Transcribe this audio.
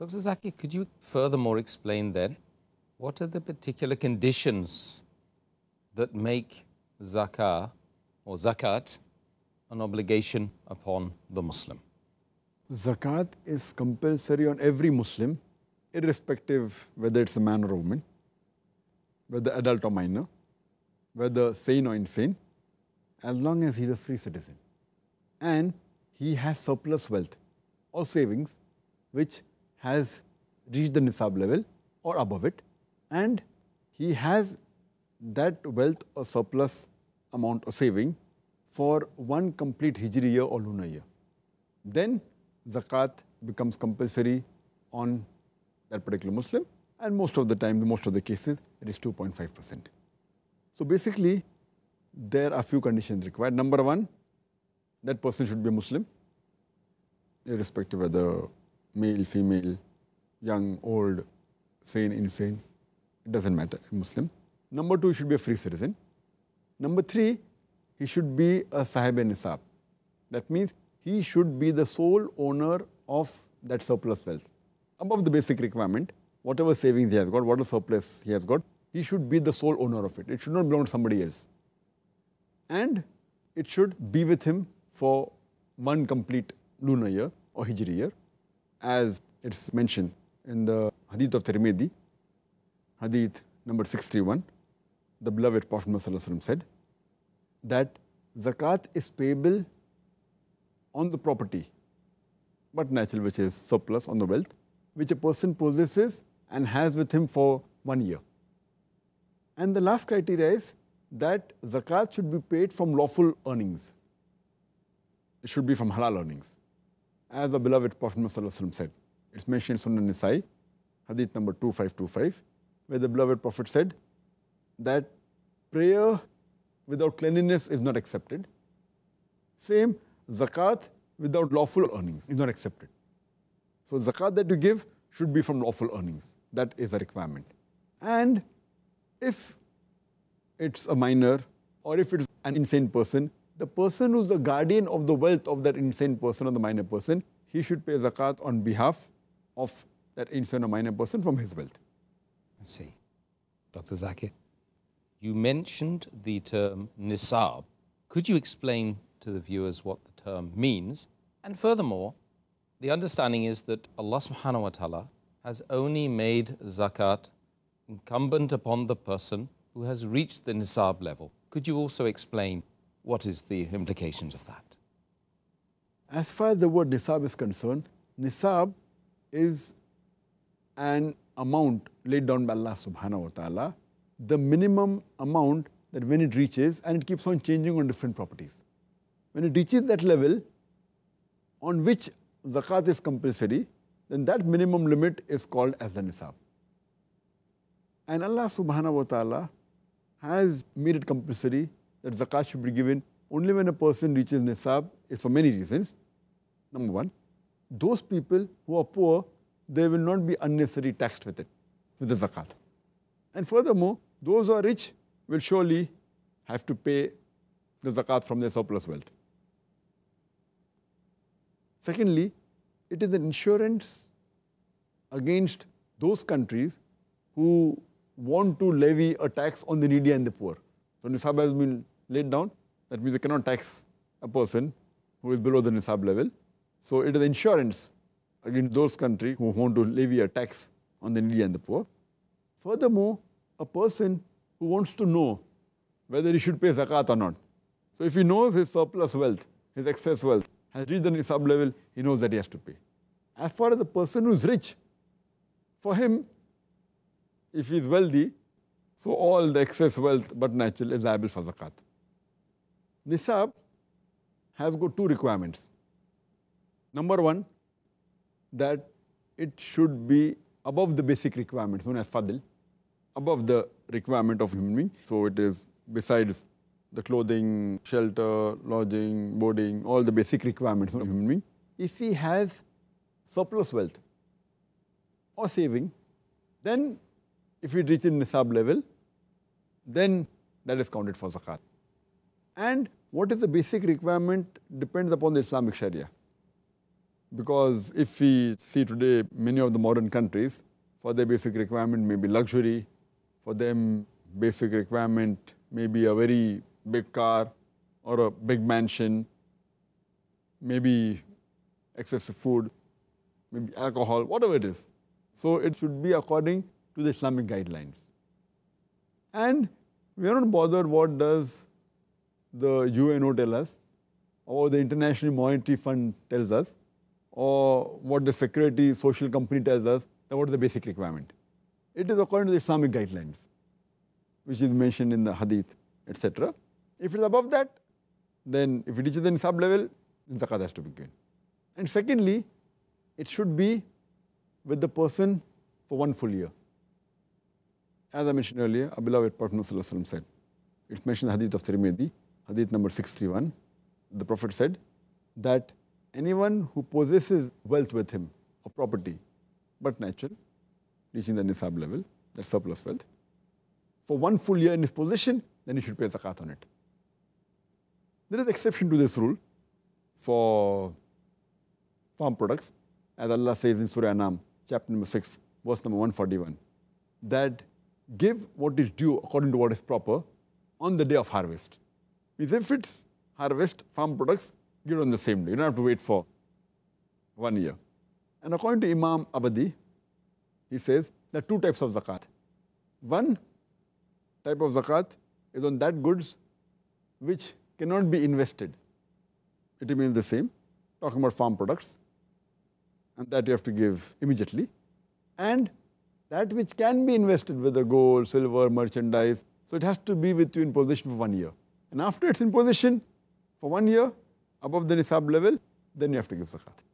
Dr. Zaki, could you furthermore explain then what are the particular conditions that make zakah or zakat an obligation upon the Muslim? Zakat is compulsory on every Muslim, irrespective whether it's a man or a woman, whether adult or minor, whether sane or insane, as long as he's a free citizen. And he has surplus wealth or savings, which has reached the nisab level or above it and he has that wealth or surplus amount or saving for one complete Hijri year or lunar year. Then zakat becomes compulsory on that particular Muslim and most of the time, most of the cases, it is 2.5%. So basically, there are few conditions required. Number one, that person should be a Muslim, irrespective whether male, female, young, old, sane, insane. It doesn't matter, Muslim. Number two, he should be a free citizen. Number three, he should be a sahib and nisab. That means he should be the sole owner of that surplus wealth. Above the basic requirement, whatever savings he has got, whatever surplus he has got, he should be the sole owner of it. It should not belong to somebody else. And it should be with him for one complete lunar year or Hijri year as it's mentioned in the Hadith of Tirmidhi, Hadith number 631, the beloved Prophet Muhammad said that zakat is payable on the property, but natural, which is surplus on the wealth, which a person possesses and has with him for one year. And the last criteria is that zakat should be paid from lawful earnings. It should be from halal earnings as the beloved Prophet Muhammad said. It's mentioned in Sunan Nisai, Hadith number 2525, where the beloved Prophet said that prayer without cleanliness is not accepted. Same, zakat without lawful earnings is not accepted. So zakat that you give should be from lawful earnings. That is a requirement. And if it's a minor or if it's an insane person, the person who's the guardian of the wealth of that insane person or the minor person, he should pay zakat on behalf of that insane or minor person from his wealth. I see. Dr. Zakir? You mentioned the term nisab. Could you explain to the viewers what the term means? And furthermore, the understanding is that Allah subhanahu wa ta'ala has only made zakat incumbent upon the person who has reached the nisab level. Could you also explain what is the implications of that? As far as the word nisab is concerned, nisab is an amount laid down by Allah subhanahu wa ta'ala, the minimum amount that when it reaches, and it keeps on changing on different properties. When it reaches that level on which zakat is compulsory, then that minimum limit is called as the nisab. And Allah subhanahu wa ta'ala has made it compulsory that zakat should be given only when a person reaches nisab is for many reasons. Number one, those people who are poor, they will not be unnecessarily taxed with it, with the zakat. And furthermore, those who are rich will surely have to pay the zakat from their surplus wealth. Secondly, it is an insurance against those countries who want to levy a tax on the needy and the poor. So nisab has been laid down. That means you cannot tax a person who is below the nisab level. So it is insurance against those countries who want to levy a tax on the needy and the poor. Furthermore, a person who wants to know whether he should pay zakat or not. So if he knows his surplus wealth, his excess wealth, has reached the nisab level, he knows that he has to pay. As far as the person who is rich, for him, if he is wealthy, so all the excess wealth but natural is liable for zakat. Nisab has got two requirements. Number one, that it should be above the basic requirements known as fadl, above the requirement of human being. So it is besides the clothing, shelter, lodging, boarding, all the basic requirements of human being. If he has surplus wealth or saving, then if he reaches nisab level, then that is counted for zakat and what is the basic requirement depends upon the Islamic Sharia. Because if we see today many of the modern countries, for their basic requirement may be luxury, for them basic requirement may be a very big car or a big mansion, maybe excessive food, maybe alcohol, whatever it is. So it should be according to the Islamic guidelines. And we are not bothered what does the UNO tell us, or the International Monetary Fund tells us, or what the security social company tells us, then what is the basic requirement? It is according to the Islamic guidelines, which is mentioned in the Hadith, etc. If it is above that, then if it reaches the nisab level, then zakat has to be given. And secondly, it should be with the person for one full year. As I mentioned earlier, our beloved Prophet said, it's mentioned in the Hadith of Tirmidhi, hadith number 631, the Prophet said that anyone who possesses wealth with him or property, but natural, reaching the nisab level, that surplus wealth, for one full year in his possession, then he should pay zakat on it. There is exception to this rule for farm products, as Allah says in Surah Anam, chapter number 6, verse number 141, that give what is due according to what is proper on the day of harvest. If it's harvest farm products, give on the same day. You don't have to wait for one year. And according to Imam Abadi, he says there are two types of zakat. One type of zakat is on that goods which cannot be invested. It remains the same, talking about farm products, and that you have to give immediately. And that which can be invested, with the gold, silver, merchandise, so it has to be with you in possession for one year. And after it's in position for one year above the nisab level, then you have to give zakat.